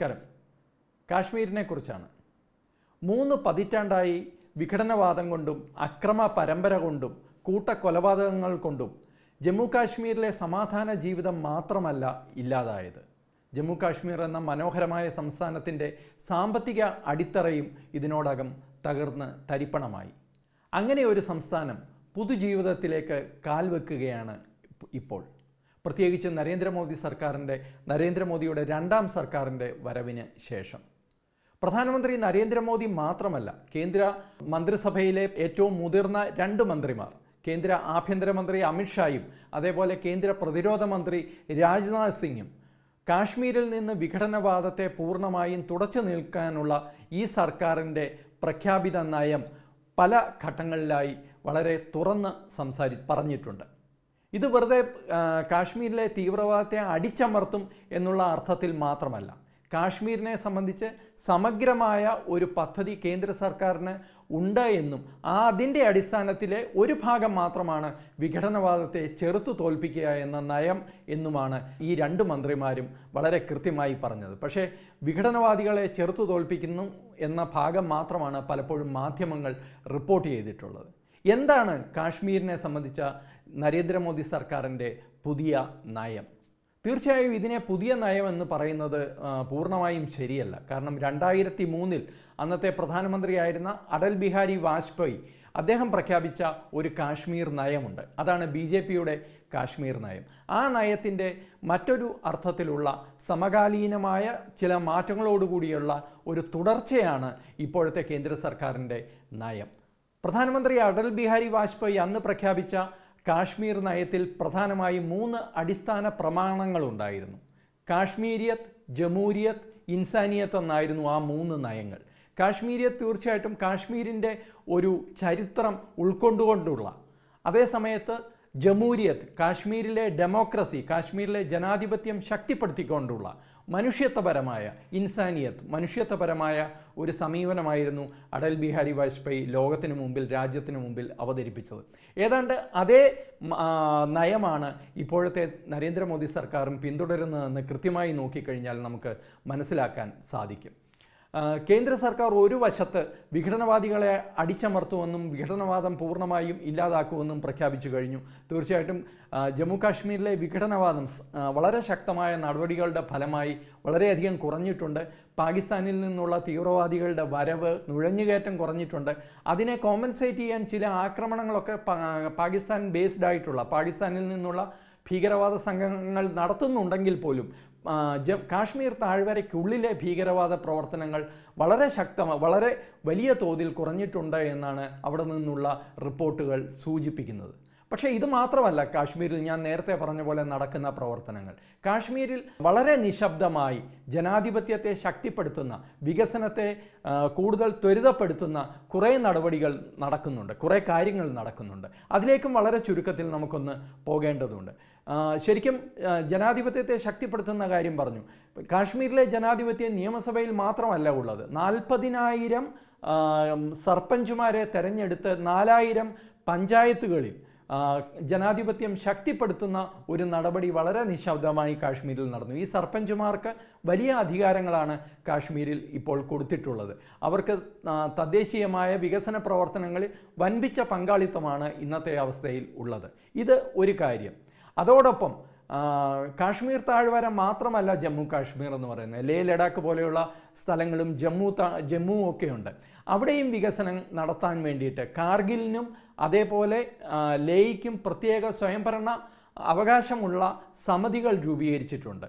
നമസ്കാരം കാശ്മീരിനെ കുറിച്ചാണ് മൂന്ന് പതിറ്റാണ്ടായി വിഘടനവാദം കൊണ്ടും അക്രമ പരമ്പര കൊണ്ടും കൂട്ടക്കൊലപാതകങ്ങൾ കൊണ്ടും ജമ്മു കാശ്മീരിലെ സമാധാന ജീവിതം മാത്രമല്ല ഇല്ലാതായത് ജമ്മു കാശ്മീർ എന്ന മനോഹരമായ സംസ്ഥാനത്തിൻ്റെ സാമ്പത്തിക അടിത്തറയും ഇതിനോടകം തകർന്ന് തരിപ്പണമായി അങ്ങനെ ഒരു സംസ്ഥാനം പുതുജീവിതത്തിലേക്ക് കാൽവെക്കുകയാണ് ഇപ്പോൾ പ്രത്യേകിച്ച് നരേന്ദ്രമോദി സർക്കാരിൻ്റെ നരേന്ദ്രമോദിയുടെ രണ്ടാം സർക്കാരിൻ്റെ വരവിന് ശേഷം പ്രധാനമന്ത്രി നരേന്ദ്രമോദി മാത്രമല്ല കേന്ദ്ര മന്ത്രിസഭയിലെ ഏറ്റവും മുതിർന്ന രണ്ട് മന്ത്രിമാർ കേന്ദ്ര ആഭ്യന്തരമന്ത്രി അമിത്ഷായും അതേപോലെ കേന്ദ്ര പ്രതിരോധ മന്ത്രി രാജ്നാഥ് സിംഗും കാശ്മീരിൽ നിന്ന് വിഘടനവാദത്തെ പൂർണ്ണമായും തുടച്ചു നിൽക്കാനുള്ള ഈ സർക്കാരിൻ്റെ പ്രഖ്യാപിത നയം പല ഘട്ടങ്ങളിലായി വളരെ തുറന്ന് സംസാരി പറഞ്ഞിട്ടുണ്ട് ഇത് വെറുതെ കാശ്മീരിലെ തീവ്രവാദത്തെ അടിച്ചമർത്തും എന്നുള്ള അർത്ഥത്തിൽ മാത്രമല്ല കാശ്മീരിനെ സംബന്ധിച്ച് സമഗ്രമായ ഒരു പദ്ധതി കേന്ദ്ര സർക്കാരിന് ഉണ്ട് എന്നും ആ അതിൻ്റെ അടിസ്ഥാനത്തിലെ ഒരു ഭാഗം മാത്രമാണ് വിഘടനവാദത്തെ ചെറുത്തു തോൽപ്പിക്കുക എന്ന നയം എന്നുമാണ് ഈ രണ്ട് മന്ത്രിമാരും വളരെ കൃത്യമായി പറഞ്ഞത് പക്ഷേ വിഘടനവാദികളെ ചെറുത്തു തോൽപ്പിക്കുന്നു എന്ന ഭാഗം മാത്രമാണ് പലപ്പോഴും മാധ്യമങ്ങൾ റിപ്പോർട്ട് ചെയ്തിട്ടുള്ളത് എന്താണ് കാശ്മീരിനെ സംബന്ധിച്ച നരേന്ദ്രമോദി സർക്കാരിൻ്റെ പുതിയ നയം തീർച്ചയായും ഇതിനെ പുതിയ നയം എന്ന് പറയുന്നത് പൂർണ്ണമായും ശരിയല്ല കാരണം രണ്ടായിരത്തി മൂന്നിൽ അന്നത്തെ പ്രധാനമന്ത്രിയായിരുന്ന അടൽ ബിഹാരി വാജ്പേയി അദ്ദേഹം പ്രഖ്യാപിച്ച ഒരു കാശ്മീർ നയമുണ്ട് അതാണ് ബി ജെ പിയുടെ കാശ്മീർ നയം ആ നയത്തിൻ്റെ മറ്റൊരു അർത്ഥത്തിലുള്ള സമകാലീനമായ ചില മാറ്റങ്ങളോടുകൂടിയുള്ള ഒരു തുടർച്ചയാണ് ഇപ്പോഴത്തെ കേന്ദ്ര സർക്കാരിൻ്റെ നയം പ്രധാനമന്ത്രി അടൽ ബിഹാരി വാജ്പേയി അന്ന് പ്രഖ്യാപിച്ച കാശ്മീർ നയത്തിൽ പ്രധാനമായും മൂന്ന് അടിസ്ഥാന പ്രമാണങ്ങളുണ്ടായിരുന്നു കാശ്മീരിയത്ത് ജമൂരിയത്ത് ഇൻസാനിയത്ത് എന്നായിരുന്നു ആ മൂന്ന് നയങ്ങൾ കാശ്മീരിയത്ത് തീർച്ചയായിട്ടും കാശ്മീരിൻ്റെ ഒരു ചരിത്രം ഉൾക്കൊണ്ടുകൊണ്ടുള്ള അതേസമയത്ത് ജമൂരിയത്ത് കാശ്മീരിലെ ഡെമോക്രസി കാശ്മീരിലെ ജനാധിപത്യം ശക്തിപ്പെടുത്തിക്കൊണ്ടുള്ള മനുഷ്യത്വപരമായ ഇൻസാനിയത്ത് മനുഷ്യത്വപരമായ ഒരു സമീപനമായിരുന്നു അടൽ ബിഹാരി വാജ്പേയി ലോകത്തിനു മുമ്പിൽ രാജ്യത്തിനു മുമ്പിൽ അവതരിപ്പിച്ചത് ഏതാണ്ട് അതേ നയമാണ് ഇപ്പോഴത്തെ നരേന്ദ്രമോദി സർക്കാരും പിന്തുടരുന്നതെന്ന് കൃത്യമായി നോക്കിക്കഴിഞ്ഞാൽ നമുക്ക് മനസ്സിലാക്കാൻ സാധിക്കും കേന്ദ്ര സർക്കാർ ഒരു വശത്ത് വിഘടനവാദികളെ അടിച്ചമർത്തുമെന്നും വിഘടനവാദം പൂർണ്ണമായും ഇല്ലാതാക്കുമെന്നും പ്രഖ്യാപിച്ചു കഴിഞ്ഞു തീർച്ചയായിട്ടും ജമ്മു കാശ്മീരിലെ വിഘടനവാദം വളരെ ശക്തമായ നടപടികളുടെ ഫലമായി വളരെയധികം കുറഞ്ഞിട്ടുണ്ട് പാകിസ്ഥാനിൽ നിന്നുള്ള തീവ്രവാദികളുടെ വരവ് നുഴഞ്ഞുകയറ്റം കുറഞ്ഞിട്ടുണ്ട് അതിനെ കോമ്പൻസേറ്റ് ചെയ്യാൻ ചില ആക്രമണങ്ങളൊക്കെ പാകിസ്ഥാൻ ബേസ്ഡ് ആയിട്ടുള്ള പാകിസ്ഥാനിൽ നിന്നുള്ള ഭീകരവാദ സംഘങ്ങൾ നടത്തുന്നുണ്ടെങ്കിൽ പോലും കാശ്മീർ താഴ്വരയ്ക്കുള്ളിലെ ഭീകരവാദ പ്രവർത്തനങ്ങൾ വളരെ ശക്തമായി വളരെ വലിയ തോതിൽ കുറഞ്ഞിട്ടുണ്ട് എന്നാണ് അവിടെ നിന്നുള്ള റിപ്പോർട്ടുകൾ സൂചിപ്പിക്കുന്നത് പക്ഷേ ഇത് മാത്രമല്ല കാശ്മീരിൽ ഞാൻ നേരത്തെ പറഞ്ഞ പോലെ നടക്കുന്ന പ്രവർത്തനങ്ങൾ കാശ്മീരിൽ വളരെ നിശബ്ദമായി ജനാധിപത്യത്തെ ശക്തിപ്പെടുത്തുന്ന വികസനത്തെ കൂടുതൽ ത്വരിതപ്പെടുത്തുന്ന കുറേ നടപടികൾ നടക്കുന്നുണ്ട് കുറേ കാര്യങ്ങൾ നടക്കുന്നുണ്ട് അതിലേക്കും വളരെ ചുരുക്കത്തിൽ നമുക്കൊന്ന് പോകേണ്ടതുണ്ട് ശരിക്കും ജനാധിപത്യത്തെ ശക്തിപ്പെടുത്തുന്ന കാര്യം പറഞ്ഞു കാശ്മീരിലെ ജനാധിപത്യം നിയമസഭയിൽ മാത്രമല്ല ഉള്ളത് നാൽപ്പതിനായിരം സർപ്പഞ്ചുമാരെ തെരഞ്ഞെടുത്ത് നാലായിരം പഞ്ചായത്തുകളിൽ ജനാധിപത്യം ശക്തിപ്പെടുത്തുന്ന ഒരു നടപടി വളരെ നിശബ്ദമായി കാശ്മീരിൽ നടന്നു ഈ സർപ്പഞ്ചുമാർക്ക് വലിയ അധികാരങ്ങളാണ് കാശ്മീരിൽ ഇപ്പോൾ കൊടുത്തിട്ടുള്ളത് അവർക്ക് തദ്ദേശീയമായ വികസന പ്രവർത്തനങ്ങളിൽ വൻപിച്ച പങ്കാളിത്തമാണ് ഇന്നത്തെ അവസ്ഥയിൽ ഉള്ളത് ഇത് ഒരു കാര്യം അതോടൊപ്പം കാശ്മീർ താഴ്വര മാത്രമല്ല ജമ്മു കാശ്മീർ എന്ന് പറയുന്നത് ലേ ലഡാക്ക് പോലെയുള്ള സ്ഥലങ്ങളും ജമ്മു ജമ്മു ഒക്കെ ഉണ്ട് അവിടെയും വികസനം നടത്താൻ വേണ്ടിയിട്ട് കാർഗിലിനും അതേപോലെ ലേയ്ക്കും പ്രത്യേക സ്വയംഭരണ അവകാശമുള്ള സമിതികൾ രൂപീകരിച്ചിട്ടുണ്ട്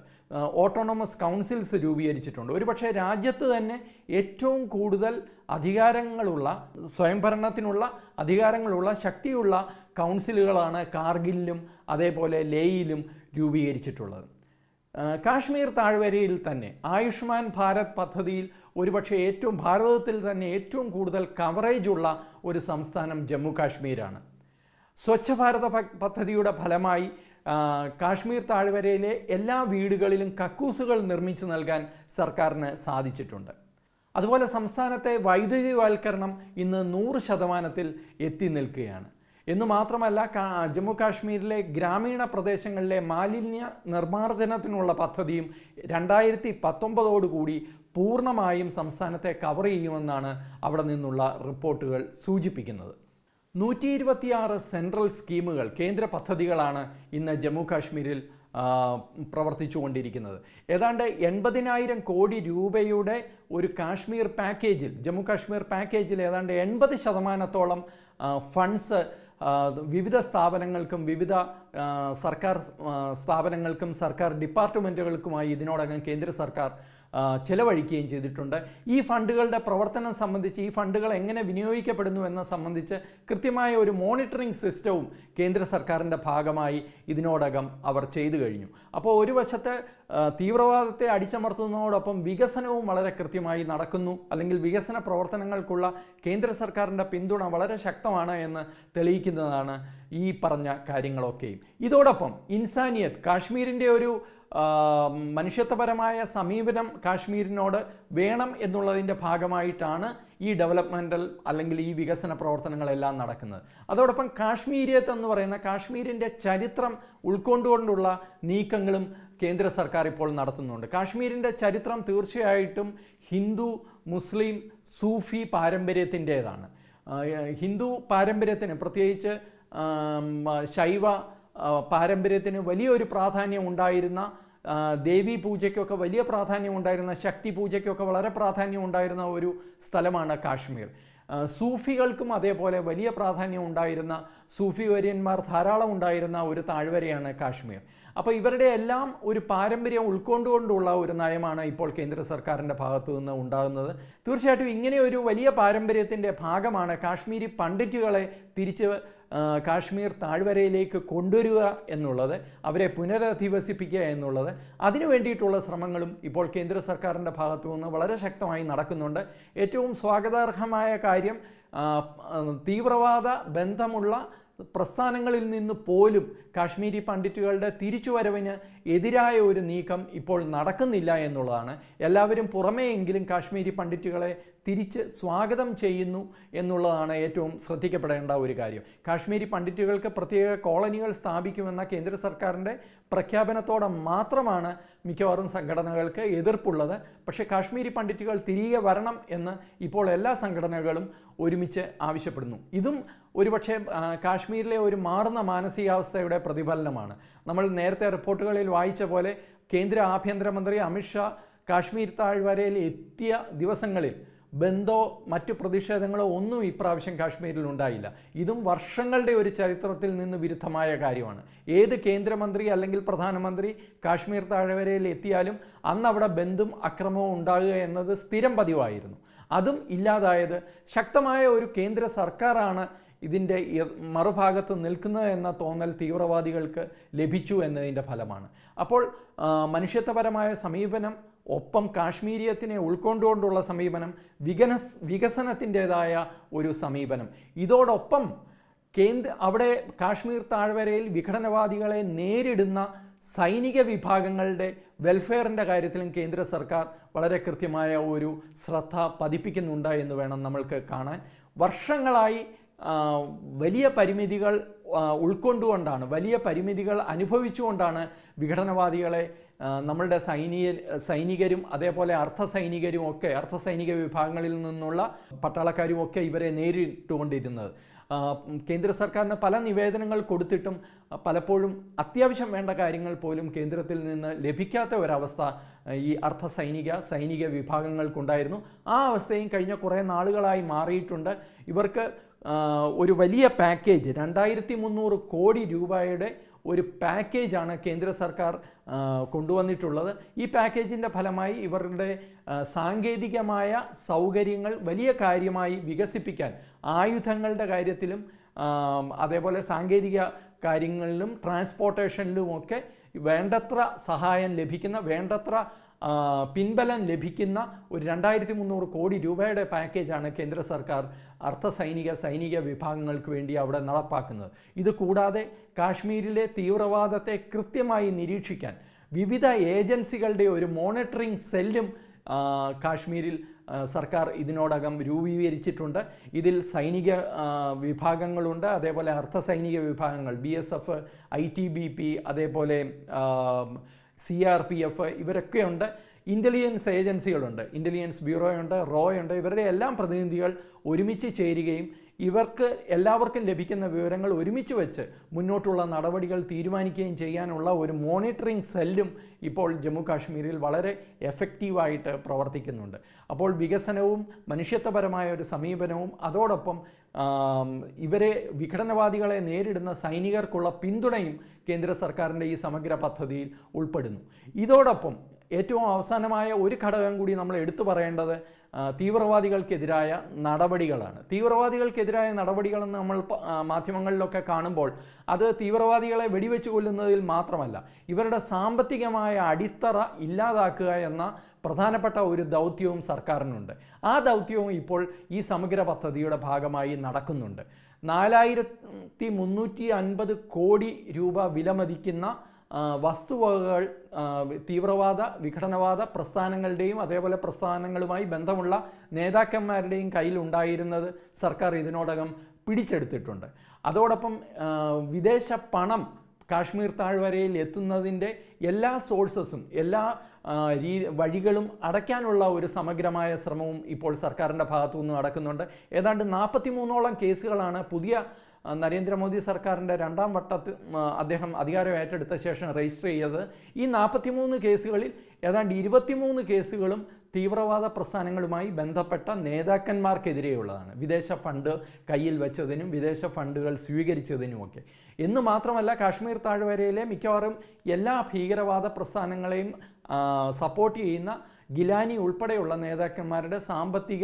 ഓട്ടോണമസ് കൗൺസിൽസ് രൂപീകരിച്ചിട്ടുണ്ട് ഒരുപക്ഷെ രാജ്യത്ത് തന്നെ ഏറ്റവും കൂടുതൽ അധികാരങ്ങളുള്ള സ്വയംഭരണത്തിനുള്ള അധികാരങ്ങളുള്ള ശക്തിയുള്ള കൗൺസിലുകളാണ് കാർഗിലിലും അതേപോലെ ലേയിലും രൂപീകരിച്ചിട്ടുള്ളത് കാശ്മീർ താഴ്വരയിൽ തന്നെ ആയുഷ്മാൻ ഭാരത് പദ്ധതിയിൽ ഒരുപക്ഷെ ഏറ്റവും ഭാരതത്തിൽ തന്നെ ഏറ്റവും കൂടുതൽ കവറേജ് ഉള്ള ഒരു സംസ്ഥാനം ജമ്മു കാശ്മീരാണ് സ്വച്ഛ ഭാരത പദ്ധതിയുടെ ഫലമായി കാശ്മീർ താഴ്വരയിലെ എല്ലാ വീടുകളിലും കക്കൂസുകൾ നിർമ്മിച്ചു നൽകാൻ സർക്കാരിന് സാധിച്ചിട്ടുണ്ട് അതുപോലെ സംസ്ഥാനത്തെ വൈദ്യുതിവൽക്കരണം ഇന്ന് നൂറ് ശതമാനത്തിൽ എത്തി നിൽക്കുകയാണ് എന്ന് മാത്രമല്ല ജമ്മു കാശ്മീരിലെ ഗ്രാമീണ പ്രദേശങ്ങളിലെ മാലിന്യ നിർമ്മാർജ്ജനത്തിനുള്ള പദ്ധതിയും രണ്ടായിരത്തി പത്തൊമ്പതോടുകൂടി പൂർണ്ണമായും സംസ്ഥാനത്തെ കവർ ചെയ്യുമെന്നാണ് അവിടെ നിന്നുള്ള റിപ്പോർട്ടുകൾ സൂചിപ്പിക്കുന്നത് നൂറ്റി ഇരുപത്തിയാറ് സെൻട്രൽ സ്കീമുകൾ കേന്ദ്ര പദ്ധതികളാണ് ഇന്ന് ജമ്മു കാശ്മീരിൽ പ്രവർത്തിച്ചുകൊണ്ടിരിക്കുന്നത് ഏതാണ്ട് എൺപതിനായിരം കോടി രൂപയുടെ ഒരു കാശ്മീർ പാക്കേജിൽ ജമ്മു കാശ്മീർ പാക്കേജിൽ ഏതാണ്ട് എൺപത് ശതമാനത്തോളം ഫണ്ട്സ് വിവിധ സ്ഥാപനങ്ങൾക്കും വിവിധ സർക്കാർ സ്ഥാപനങ്ങൾക്കും സർക്കാർ ഡിപ്പാർട്ട്മെൻറ്റുകൾക്കുമായി ഇതിനോടകം കേന്ദ്ര സർക്കാർ ചെലവഴിക്കുകയും ചെയ്തിട്ടുണ്ട് ഈ ഫണ്ടുകളുടെ പ്രവർത്തനം സംബന്ധിച്ച് ഈ ഫണ്ടുകൾ എങ്ങനെ വിനിയോഗിക്കപ്പെടുന്നു എന്ന സംബന്ധിച്ച് കൃത്യമായ ഒരു മോണിറ്ററിംഗ് സിസ്റ്റവും കേന്ദ്ര സർക്കാരിൻ്റെ ഭാഗമായി ഇതിനോടകം അവർ ചെയ്തു കഴിഞ്ഞു അപ്പോൾ ഒരു വശത്ത് തീവ്രവാദത്തെ അടിച്ചമർത്തുന്നതോടൊപ്പം വികസനവും വളരെ കൃത്യമായി നടക്കുന്നു അല്ലെങ്കിൽ വികസന പ്രവർത്തനങ്ങൾക്കുള്ള കേന്ദ്ര സർക്കാരിൻ്റെ പിന്തുണ വളരെ ശക്തമാണ് എന്ന് തെളിയിക്കുന്നതാണ് ഈ പറഞ്ഞ കാര്യങ്ങളൊക്കെയും ഇതോടൊപ്പം ഇൻസാനിയത് കാശ്മീരിൻ്റെ ഒരു മനുഷ്യത്വപരമായ സമീപനം കാശ്മീരിനോട് വേണം എന്നുള്ളതിൻ്റെ ഭാഗമായിട്ടാണ് ഈ ഡെവലപ്മെൻ്റൽ അല്ലെങ്കിൽ ഈ വികസന പ്രവർത്തനങ്ങളെല്ലാം നടക്കുന്നത് അതോടൊപ്പം കാശ്മീരിയത്ത് എന്ന് പറയുന്ന കാശ്മീരിൻ്റെ ചരിത്രം ഉൾക്കൊണ്ടുകൊണ്ടുള്ള നീക്കങ്ങളും കേന്ദ്ര സർക്കാർ ഇപ്പോൾ നടത്തുന്നുണ്ട് കാശ്മീരിൻ്റെ ചരിത്രം തീർച്ചയായിട്ടും ഹിന്ദു മുസ്ലിം സൂഫി പാരമ്പര്യത്തിൻ്റേതാണ് ഹിന്ദു പാരമ്പര്യത്തിന് പ്രത്യേകിച്ച് ശൈവ പാരമ്പര്യത്തിന് വലിയൊരു പ്രാധാന്യം ഉണ്ടായിരുന്ന ദേവി പൂജയ്ക്കൊക്കെ വലിയ പ്രാധാന്യം ഉണ്ടായിരുന്ന ശക്തി പൂജയ്ക്കൊക്കെ വളരെ പ്രാധാന്യം ഉണ്ടായിരുന്ന ഒരു സ്ഥലമാണ് കാശ്മീർ സൂഫികൾക്കും അതേപോലെ വലിയ പ്രാധാന്യം ഉണ്ടായിരുന്ന സൂഫി വര്യന്മാർ ധാരാളം ഉണ്ടായിരുന്ന ഒരു താഴ്വരയാണ് കാശ്മീർ അപ്പോൾ ഇവരുടെ എല്ലാം ഒരു പാരമ്പര്യം ഉൾക്കൊണ്ടുകൊണ്ടുള്ള ഒരു നയമാണ് ഇപ്പോൾ കേന്ദ്ര സർക്കാരിൻ്റെ ഭാഗത്തു നിന്ന് ഉണ്ടാകുന്നത് തീർച്ചയായിട്ടും ഇങ്ങനെ ഒരു വലിയ പാരമ്പര്യത്തിൻ്റെ ഭാഗമാണ് കാശ്മീരി പണ്ഡിറ്റുകളെ തിരിച്ച് കാശ്മീർ താഴ്വരയിലേക്ക് കൊണ്ടുവരിക എന്നുള്ളത് അവരെ പുനരധിവസിപ്പിക്കുക എന്നുള്ളത് അതിനു വേണ്ടിയിട്ടുള്ള ശ്രമങ്ങളും ഇപ്പോൾ കേന്ദ്ര സർക്കാരിൻ്റെ ഭാഗത്തു നിന്ന് വളരെ ശക്തമായി നടക്കുന്നുണ്ട് ഏറ്റവും സ്വാഗതാർഹമായ കാര്യം തീവ്രവാദ ബന്ധമുള്ള പ്രസ്ഥാനങ്ങളിൽ നിന്ന് പോലും കാശ്മീരി പണ്ഡിറ്റുകളുടെ തിരിച്ചുവരവിന് എതിരായ ഒരു നീക്കം ഇപ്പോൾ നടക്കുന്നില്ല എന്നുള്ളതാണ് എല്ലാവരും പുറമേയെങ്കിലും കാശ്മീരി പണ്ഡിറ്റുകളെ തിരിച്ച് സ്വാഗതം ചെയ്യുന്നു എന്നുള്ളതാണ് ഏറ്റവും ശ്രദ്ധിക്കപ്പെടേണ്ട ഒരു കാര്യം കാശ്മീരി പണ്ഡിറ്റുകൾക്ക് പ്രത്യേക കോളനികൾ സ്ഥാപിക്കുമെന്ന കേന്ദ്ര സർക്കാരിൻ്റെ പ്രഖ്യാപനത്തോടെ മാത്രമാണ് മിക്കവാറും സംഘടനകൾക്ക് എതിർപ്പുള്ളത് പക്ഷേ കാശ്മീരി പണ്ഡിറ്റുകൾ തിരികെ വരണം എന്ന് ഇപ്പോൾ എല്ലാ സംഘടനകളും ഒരുമിച്ച് ആവശ്യപ്പെടുന്നു ഇതും ഒരുപക്ഷെ കാശ്മീരിലെ ഒരു മാറുന്ന മാനസികാവസ്ഥയുടെ പ്രതിഫലനമാണ് നമ്മൾ നേരത്തെ റിപ്പോർട്ടുകളിൽ വായിച്ച പോലെ കേന്ദ്ര ആഭ്യന്തരമന്ത്രി അമിത്ഷാ കാശ്മീർ താഴ്വരയിൽ എത്തിയ ദിവസങ്ങളിൽ ബന്ധോ മറ്റു പ്രതിഷേധങ്ങളോ ഒന്നും ഇപ്രാവശ്യം കാശ്മീരിൽ ഉണ്ടായില്ല ഇതും വർഷങ്ങളുടെ ഒരു ചരിത്രത്തിൽ നിന്ന് വിരുദ്ധമായ കാര്യമാണ് ഏത് കേന്ദ്രമന്ത്രി അല്ലെങ്കിൽ പ്രധാനമന്ത്രി കാശ്മീർ താഴ്വരയിൽ എത്തിയാലും അന്ന് അവിടെ ബന്ധും അക്രമവും ഉണ്ടാകുക എന്നത് സ്ഥിരം പതിവായിരുന്നു അതും ഇല്ലാതായത് ശക്തമായ ഒരു കേന്ദ്ര സർക്കാരാണ് ഇതിൻ്റെ മറുഭാഗത്ത് നിൽക്കുന്നത് എന്ന തോന്നൽ തീവ്രവാദികൾക്ക് ലഭിച്ചു എന്നതിൻ്റെ ഫലമാണ് അപ്പോൾ മനുഷ്യത്വപരമായ സമീപനം ഒപ്പം കാശ്മീരിയത്തിനെ ഉൾക്കൊണ്ടുകൊണ്ടുള്ള സമീപനം വികന വികസനത്തിൻ്റെതായ ഒരു സമീപനം ഇതോടൊപ്പം കേന്ദ്ര അവിടെ കാശ്മീർ താഴ്വരയിൽ വിഘടനവാദികളെ നേരിടുന്ന സൈനിക വിഭാഗങ്ങളുടെ വെൽഫെയറിൻ്റെ കാര്യത്തിലും കേന്ദ്ര സർക്കാർ വളരെ കൃത്യമായ ഒരു ശ്രദ്ധ പതിപ്പിക്കുന്നുണ്ട് എന്ന് വേണം നമ്മൾക്ക് കാണാൻ വർഷങ്ങളായി വലിയ പരിമിതികൾ ഉൾക്കൊണ്ടുകൊണ്ടാണ് വലിയ പരിമിതികൾ അനുഭവിച്ചുകൊണ്ടാണ് വിഘടനവാദികളെ നമ്മളുടെ സൈനിക സൈനികരും അതേപോലെ അർദ്ധ സൈനികരും ഒക്കെ അർദ്ധ സൈനിക വിഭാഗങ്ങളിൽ നിന്നുള്ള പട്ടാളക്കാരും ഒക്കെ ഇവരെ നേരിട്ടുകൊണ്ടിരുന്നത് കേന്ദ്ര സർക്കാരിന് പല നിവേദനങ്ങൾ കൊടുത്തിട്ടും പലപ്പോഴും അത്യാവശ്യം വേണ്ട കാര്യങ്ങൾ പോലും കേന്ദ്രത്തിൽ നിന്ന് ലഭിക്കാത്ത ഒരവസ്ഥ ഈ അർദ്ധ സൈനിക സൈനിക വിഭാഗങ്ങൾക്കുണ്ടായിരുന്നു ആ അവസ്ഥയും കഴിഞ്ഞ കുറേ നാളുകളായി മാറിയിട്ടുണ്ട് ഇവർക്ക് ഒരു വലിയ പാക്കേജ് രണ്ടായിരത്തി മുന്നൂറ് കോടി രൂപയുടെ ഒരു പാക്കേജാണ് കേന്ദ്ര സർക്കാർ കൊണ്ടുവന്നിട്ടുള്ളത് ഈ പാക്കേജിൻ്റെ ഫലമായി ഇവരുടെ സാങ്കേതികമായ സൗകര്യങ്ങൾ വലിയ കാര്യമായി വികസിപ്പിക്കാൻ ആയുധങ്ങളുടെ കാര്യത്തിലും അതേപോലെ സാങ്കേതിക കാര്യങ്ങളിലും ട്രാൻസ്പോർട്ടേഷനിലുമൊക്കെ വേണ്ടത്ര സഹായം ലഭിക്കുന്ന വേണ്ടത്ര പിൻബലം ലഭിക്കുന്ന ഒരു രണ്ടായിരത്തി മുന്നൂറ് കോടി രൂപയുടെ പാക്കേജാണ് കേന്ദ്ര സർക്കാർ അർദ്ധസൈനിക സൈനിക സൈനിക വിഭാഗങ്ങൾക്ക് വേണ്ടി അവിടെ നടപ്പാക്കുന്നത് ഇത് കൂടാതെ കാശ്മീരിലെ തീവ്രവാദത്തെ കൃത്യമായി നിരീക്ഷിക്കാൻ വിവിധ ഏജൻസികളുടെ ഒരു മോണിറ്ററിംഗ് സെല്ലും കാശ്മീരിൽ സർക്കാർ ഇതിനോടകം രൂപീകരിച്ചിട്ടുണ്ട് ഇതിൽ സൈനിക വിഭാഗങ്ങളുണ്ട് അതേപോലെ അർദ്ധ സൈനിക വിഭാഗങ്ങൾ B S F I T B P അതേപോലെ സി ആർ പി എഫ് ഇവരൊക്കെയുണ്ട് ഇൻ്റലിജൻസ് ഏജൻസികളുണ്ട് ഇൻ്റലിജൻസ് ബ്യൂറോയുണ്ട് റോയുണ്ട് ഇവരുടെ എല്ലാം പ്രതിനിധികൾ ഒരുമിച്ച് ചേരുകയും ഇവർക്ക് എല്ലാവർക്കും ലഭിക്കുന്ന വിവരങ്ങൾ ഒരുമിച്ച് വെച്ച് മുന്നോട്ടുള്ള നടപടികൾ തീരുമാനിക്കുകയും ചെയ്യാനുള്ള ഒരു മോണിറ്ററിംഗ് സെല്ലും ഇപ്പോൾ ജമ്മു കാശ്മീരിൽ വളരെ എഫക്റ്റീവായിട്ട് പ്രവർത്തിക്കുന്നുണ്ട് അപ്പോൾ വികസനവും മനുഷ്യത്വപരമായ ഒരു സമീപനവും അതോടൊപ്പം ഇവരെ വിഘടനവാദികളെ നേരിടുന്ന സൈനികർക്കുള്ള പിന്തുണയും കേന്ദ്ര സർക്കാരിൻ്റെ ഈ സമഗ്ര പദ്ധതിയിൽ ഉൾപ്പെടുന്നു ഇതോടൊപ്പം ഏറ്റവും അവസാനമായ ഒരു ഘടകം കൂടി നമ്മൾ എടുത്തു പറയേണ്ടത് തീവ്രവാദികൾക്കെതിരായ നടപടികളാണ് തീവ്രവാദികൾക്കെതിരായ നടപടികളെന്ന് നമ്മൾ മാധ്യമങ്ങളിലൊക്കെ കാണുമ്പോൾ അത് തീവ്രവാദികളെ വെടിവെച്ച് കൊല്ലുന്നതിൽ മാത്രമല്ല ഇവരുടെ സാമ്പത്തികമായ അടിത്തറ ഇല്ലാതാക്കുക എന്ന പ്രധാനപ്പെട്ട ഒരു ദൗത്യവും സർക്കാരിനുണ്ട് ആ ദൗത്യവും ഇപ്പോൾ ഈ സമഗ്ര പദ്ധതിയുടെ ഭാഗമായി നടക്കുന്നുണ്ട് നാലായിരത്തി മുന്നൂറ്റി അൻപത് കോടി രൂപ വിലമതിക്കുന്ന വസ്തുവകകൾ തീവ്രവാദ വിഘടനവാദ പ്രസ്ഥാനങ്ങളുടെയും അതേപോലെ പ്രസ്ഥാനങ്ങളുമായി ബന്ധമുള്ള നേതാക്കന്മാരുടെയും കയ്യിലുണ്ടായിരുന്നത് സർക്കാർ ഇതിനോടകം പിടിച്ചെടുത്തിട്ടുണ്ട് അതോടൊപ്പം വിദേശ പണം കാശ്മീർ താഴ്വരയിൽ എത്തുന്നതിൻ്റെ എല്ലാ സോഴ്സസും എല്ലാ രീ വഴികളും അടയ്ക്കാനുള്ള ഒരു സമഗ്രമായ ശ്രമവും ഇപ്പോൾ സർക്കാരിൻ്റെ ഭാഗത്തു നിന്ന് നടക്കുന്നുണ്ട് ഏതാണ്ട് നാൽപ്പത്തി മൂന്നോളം കേസുകളാണ് പുതിയ നരേന്ദ്രമോദി സർക്കാരിൻ്റെ രണ്ടാം വട്ടത്തിൽ അദ്ദേഹം അധികാരം ഏറ്റെടുത്ത ശേഷം രജിസ്റ്റർ ചെയ്തത് ഈ നാൽപ്പത്തിമൂന്ന് കേസുകളിൽ ഏതാണ്ട് ഇരുപത്തിമൂന്ന് കേസുകളും തീവ്രവാദ പ്രസ്ഥാനങ്ങളുമായി ബന്ധപ്പെട്ട നേതാക്കന്മാർക്കെതിരെയുള്ളതാണ് വിദേശ ഫണ്ട് കയ്യിൽ വെച്ചതിനും വിദേശ ഫണ്ടുകൾ സ്വീകരിച്ചതിനുമൊക്കെ എന്ന് മാത്രമല്ല കാശ്മീർ താഴ്വരയിലെ മിക്കവാറും എല്ലാ ഭീകരവാദ പ്രസ്ഥാനങ്ങളെയും സപ്പോർട്ട് ചെയ്യുന്ന ഗിലാനി ഉൾപ്പെടെയുള്ള നേതാക്കന്മാരുടെ സാമ്പത്തിക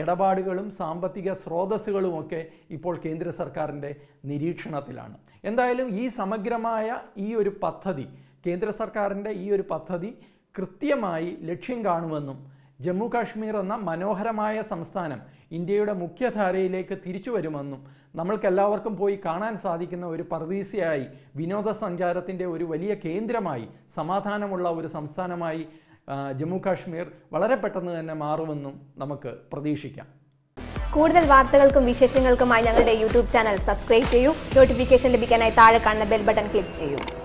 ഇടപാടുകളും സാമ്പത്തിക സ്രോതസ്സുകളുമൊക്കെ ഇപ്പോൾ കേന്ദ്ര സർക്കാരിൻ്റെ നിരീക്ഷണത്തിലാണ് എന്തായാലും ഈ സമഗ്രമായ ഈ ഒരു പദ്ധതി കേന്ദ്ര സർക്കാരിൻ്റെ ഈ ഒരു പദ്ധതി കൃത്യമായി ലക്ഷ്യം കാണുമെന്നും ജമ്മു കാശ്മീർ എന്ന മനോഹരമായ സംസ്ഥാനം ഇന്ത്യയുടെ മുഖ്യധാരയിലേക്ക് തിരിച്ചു വരുമെന്നും നമ്മൾക്കെല്ലാവർക്കും പോയി കാണാൻ സാധിക്കുന്ന ഒരു പർദീസയായി വിനോദസഞ്ചാരത്തിൻ്റെ ഒരു വലിയ കേന്ദ്രമായി സമാധാനമുള്ള ഒരു സംസ്ഥാനമായി ജമ്മു കാശ്മീർ വളരെ പെട്ടെന്ന് തന്നെ മാറുമെന്നും നമുക്ക് പ്രതീക്ഷിക്കാം കൂടുതൽ വാർത്തകൾക്കും വിശേഷങ്ങൾക്കുമായി ഞങ്ങളുടെ യൂട്യൂബ് ചാനൽ സബ്സ്ക്രൈബ് ചെയ്യൂ നോട്ടിഫിക്കേഷൻ ലഭിക്കാനായി താഴെ കാണുന്ന ബെൽ ബട്ടൺ ക്ലിക്ക് ചെയ്യൂ